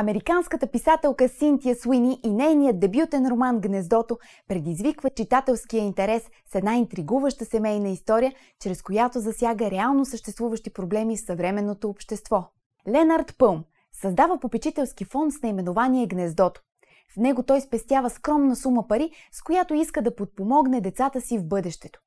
Американската писателка Синтия Суини и нейният дебютен роман Гнездото предизвиква читателския интерес с една интригуваща семейна история, чрез която засяга реално съществуващи проблеми в съвременното общество. Ленард Пълм създава попечителски фонд с наименование Гнездото. В него той спестява скромна сума пари, с която иска да подпомогне децата си в бъдещето.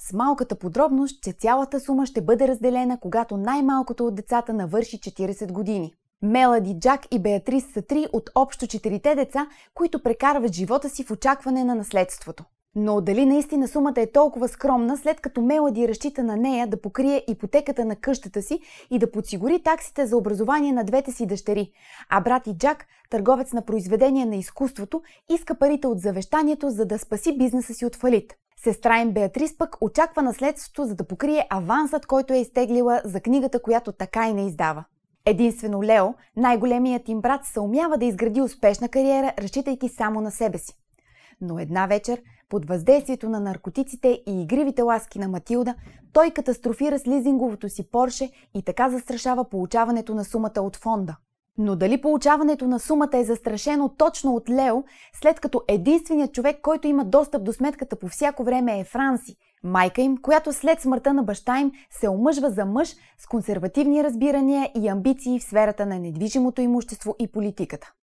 С малката подробност, че цялата сума ще бъде разделена, когато най-малкото от децата навърши 40 години. Мелади, Джак и Беатрис са три от общо четирите деца, които прекарват живота си в очакване на наследството. Но дали наистина сумата е толкова скромна, след като Мелади разчита на нея да покрие ипотеката на къщата си и да подсигури таксите за образование на двете си дъщери, а брат и Джак, търговец на произведения на изкуството, иска парите от завещанието, за да спаси бизнеса си от фалит. Сестра им Беатрис пък очаква наследството, за да покрие авансът, който е изтеглила за книгата, която така и не издава. Единствено Лео, най-големият им брат, съумява да изгради успешна кариера, разчитайки само на себе си. Но една вечер, под въздействието на наркотиците и игривите ласки на Матилда, той катастрофира с лизинговото си Порше и така застрашава получаването на сумата от фонда. Но дали получаването на сумата е застрашено точно от Лео, след като единственият човек, който има достъп до сметката по всяко време е Франси, майка им, която след смъртта на баща им се омъжва за мъж с консервативни разбирания и амбиции в сферата на недвижимото имущество и политиката.